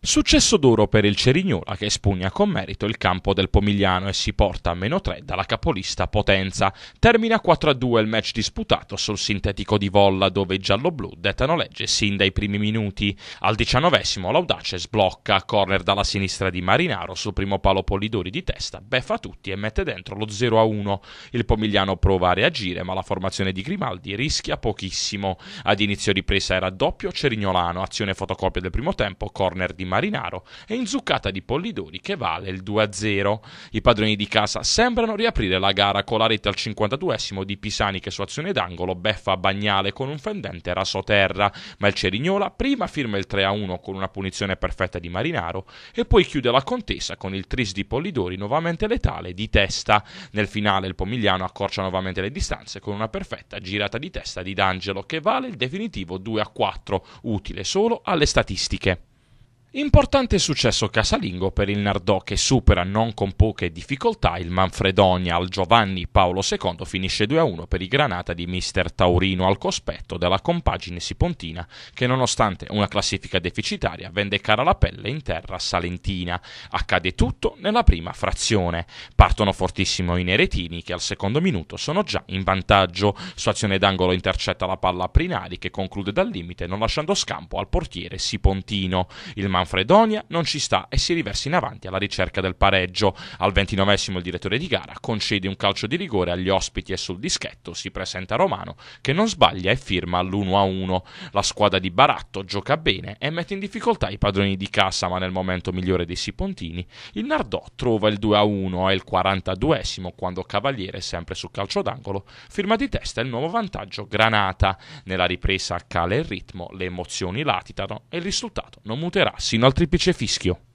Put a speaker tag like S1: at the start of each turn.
S1: Successo duro per il Cerignola che spugna con merito il campo del Pomigliano e si porta a meno 3 dalla capolista Potenza. Termina 4-2 il match disputato sul sintetico di Volla dove i giallo-blu dettano legge sin dai primi minuti. Al diciannovesimo l'Audace sblocca, corner dalla sinistra di Marinaro sul primo palo Polidori di testa, beffa tutti e mette dentro lo 0-1. Il Pomigliano prova a reagire ma la formazione di Grimaldi rischia pochissimo. Ad inizio ripresa era doppio Cerignolano, azione fotocopia del primo tempo, corner di Marinaro e inzuccata di Pollidori che vale il 2-0. I padroni di casa sembrano riaprire la gara con la rete al 52esimo di Pisani che su azione d'angolo beffa Bagnale con un fendente rasoterra, ma il Cerignola prima firma il 3-1 con una punizione perfetta di Marinaro e poi chiude la contesa con il tris di Pollidori nuovamente letale di testa. Nel finale il Pomigliano accorcia nuovamente le distanze con una perfetta girata di testa di D'Angelo che vale il definitivo 2-4, utile solo alle statistiche. Importante successo casalingo per il Nardò che supera non con poche difficoltà il Manfredonia al Giovanni Paolo II finisce 2-1 per i Granata di mister Taurino al cospetto della compagine sipontina che nonostante una classifica deficitaria vende cara la pelle in terra salentina. Accade tutto nella prima frazione. Partono fortissimo i neretini che al secondo minuto sono già in vantaggio. Su azione d'angolo intercetta la palla a Prinari che conclude dal limite non lasciando scampo al portiere sipontino. Il Manfredonia non ci sta e si riversa in avanti alla ricerca del pareggio. Al ventinovesimo il direttore di gara concede un calcio di rigore agli ospiti e sul dischetto si presenta Romano che non sbaglia e firma all'1-1. La squadra di Baratto gioca bene e mette in difficoltà i padroni di casa, ma nel momento migliore dei Sipontini il Nardò trova il 2-1 e il 42 quando Cavaliere, sempre sul calcio d'angolo, firma di testa il nuovo vantaggio Granata. Nella ripresa cala il ritmo, le emozioni latitano e il risultato non muterà Sino al triplice fischio.